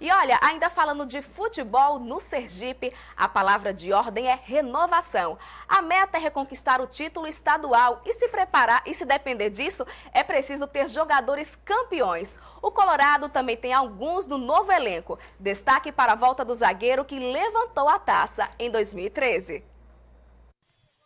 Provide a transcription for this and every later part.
E olha, ainda falando de futebol no Sergipe, a palavra de ordem é renovação. A meta é reconquistar o título estadual e se preparar, e se depender disso, é preciso ter jogadores campeões. O Colorado também tem alguns no novo elenco. Destaque para a volta do zagueiro que levantou a taça em 2013.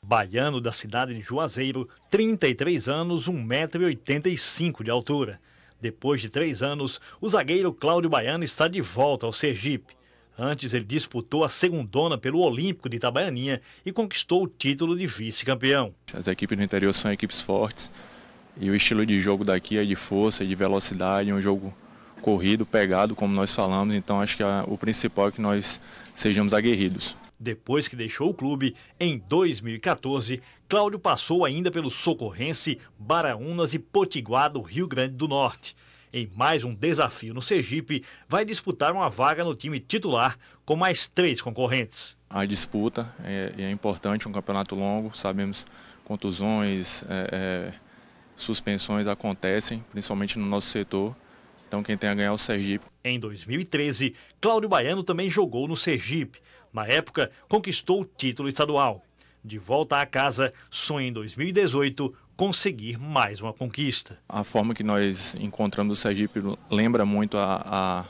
Baiano da cidade de Juazeiro, 33 anos, 1,85m de altura. Depois de três anos, o zagueiro Cláudio Baiano está de volta ao Sergipe. Antes, ele disputou a segundona pelo Olímpico de Itabaianinha e conquistou o título de vice-campeão. As equipes do interior são equipes fortes e o estilo de jogo daqui é de força, é de velocidade, é um jogo corrido, pegado, como nós falamos. Então, acho que a, o principal é que nós sejamos aguerridos. Depois que deixou o clube, em 2014, Cláudio passou ainda pelo Socorrense, Baraunas e Potiguar do Rio Grande do Norte. Em mais um desafio no Sergipe, vai disputar uma vaga no time titular com mais três concorrentes. A disputa é, é importante, um campeonato longo, sabemos contusões, é, é, suspensões acontecem, principalmente no nosso setor. Então quem tem a ganhar é o Sergipe. Em 2013, Cláudio Baiano também jogou no Sergipe. Na época, conquistou o título estadual. De volta à casa, sonha em 2018 conseguir mais uma conquista. A forma que nós encontramos o Sergipe lembra muito a,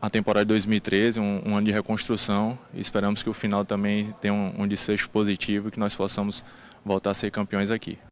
a, a temporada de 2013, um, um, ano de reconstrução. Esperamos que o final também tenha um, um desfecho positivo e que nós possamos voltar a ser campeões aqui.